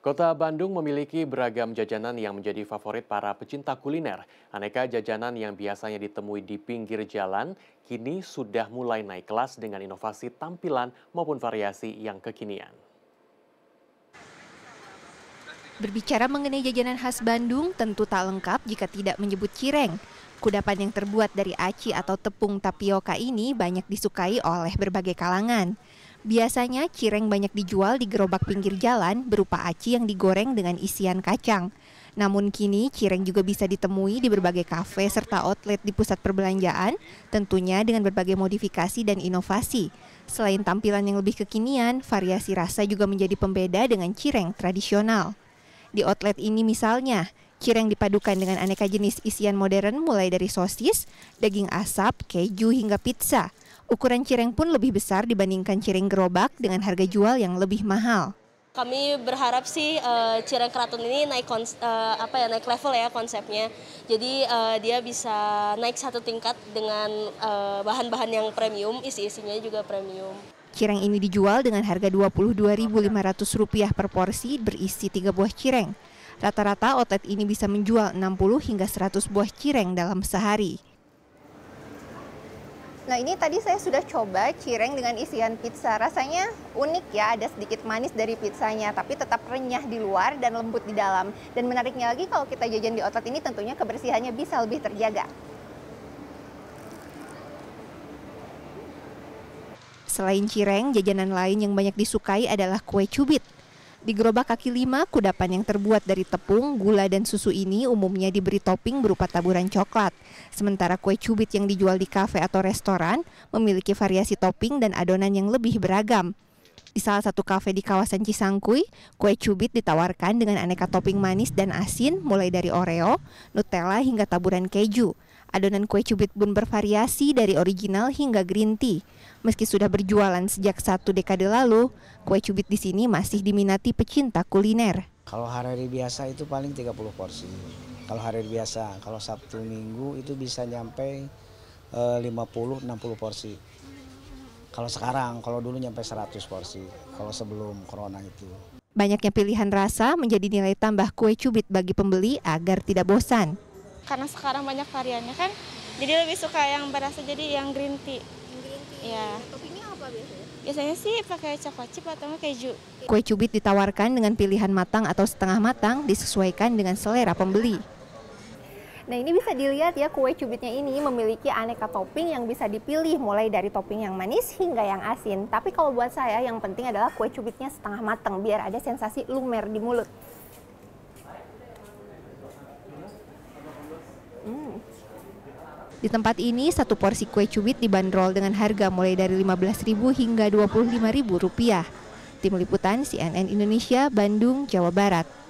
Kota Bandung memiliki beragam jajanan yang menjadi favorit para pecinta kuliner. Aneka jajanan yang biasanya ditemui di pinggir jalan kini sudah mulai naik kelas dengan inovasi tampilan maupun variasi yang kekinian. Berbicara mengenai jajanan khas Bandung tentu tak lengkap jika tidak menyebut cireng. Kudapan yang terbuat dari aci atau tepung tapioka ini banyak disukai oleh berbagai kalangan. Biasanya cireng banyak dijual di gerobak pinggir jalan berupa aci yang digoreng dengan isian kacang. Namun kini cireng juga bisa ditemui di berbagai kafe serta outlet di pusat perbelanjaan, tentunya dengan berbagai modifikasi dan inovasi. Selain tampilan yang lebih kekinian, variasi rasa juga menjadi pembeda dengan cireng tradisional. Di outlet ini misalnya, cireng dipadukan dengan aneka jenis isian modern mulai dari sosis, daging asap, keju hingga pizza. Ukuran cireng pun lebih besar dibandingkan cireng gerobak dengan harga jual yang lebih mahal. Kami berharap sih uh, cireng keraton ini naik uh, apa ya naik level ya konsepnya. Jadi uh, dia bisa naik satu tingkat dengan bahan-bahan uh, yang premium, isi-isinya juga premium. Cireng ini dijual dengan harga Rp22.500 per porsi berisi tiga buah cireng. Rata-rata otet ini bisa menjual 60 hingga 100 buah cireng dalam sehari. Nah ini tadi saya sudah coba cireng dengan isian pizza. Rasanya unik ya, ada sedikit manis dari pizzanya, tapi tetap renyah di luar dan lembut di dalam. Dan menariknya lagi kalau kita jajan di outlet ini tentunya kebersihannya bisa lebih terjaga. Selain cireng, jajanan lain yang banyak disukai adalah kue cubit. Di gerobak kaki lima, kudapan yang terbuat dari tepung, gula, dan susu ini umumnya diberi topping berupa taburan coklat. Sementara kue cubit yang dijual di kafe atau restoran memiliki variasi topping dan adonan yang lebih beragam. Di salah satu kafe di kawasan Cisangkui, kue cubit ditawarkan dengan aneka topping manis dan asin mulai dari Oreo, Nutella hingga taburan keju. Adonan kue cubit pun bervariasi dari original hingga green tea. Meski sudah berjualan sejak satu dekade lalu, kue cubit di sini masih diminati pecinta kuliner. Kalau hari-hari biasa itu paling 30 porsi. Kalau hari biasa, kalau Sabtu Minggu itu bisa nyampe 50-60 eh, porsi. Kalau sekarang, kalau dulu nyampe 100 porsi, kalau sebelum corona itu. Banyaknya pilihan rasa menjadi nilai tambah kue cubit bagi pembeli agar tidak bosan karena sekarang banyak variannya kan jadi lebih suka yang berasa jadi yang green tea yang green tea ya toppingnya apa biasanya biasanya sih pakai coklat chip atau keju kue cubit ditawarkan dengan pilihan matang atau setengah matang disesuaikan dengan selera pembeli Nah ini bisa dilihat ya kue cubitnya ini memiliki aneka topping yang bisa dipilih mulai dari topping yang manis hingga yang asin. Tapi kalau buat saya yang penting adalah kue cubitnya setengah matang biar ada sensasi lumer di mulut. Di tempat ini, satu porsi kue cubit dibanderol dengan harga mulai dari Rp15.000 hingga Rp25.000. Tim Liputan CNN Indonesia, Bandung, Jawa Barat.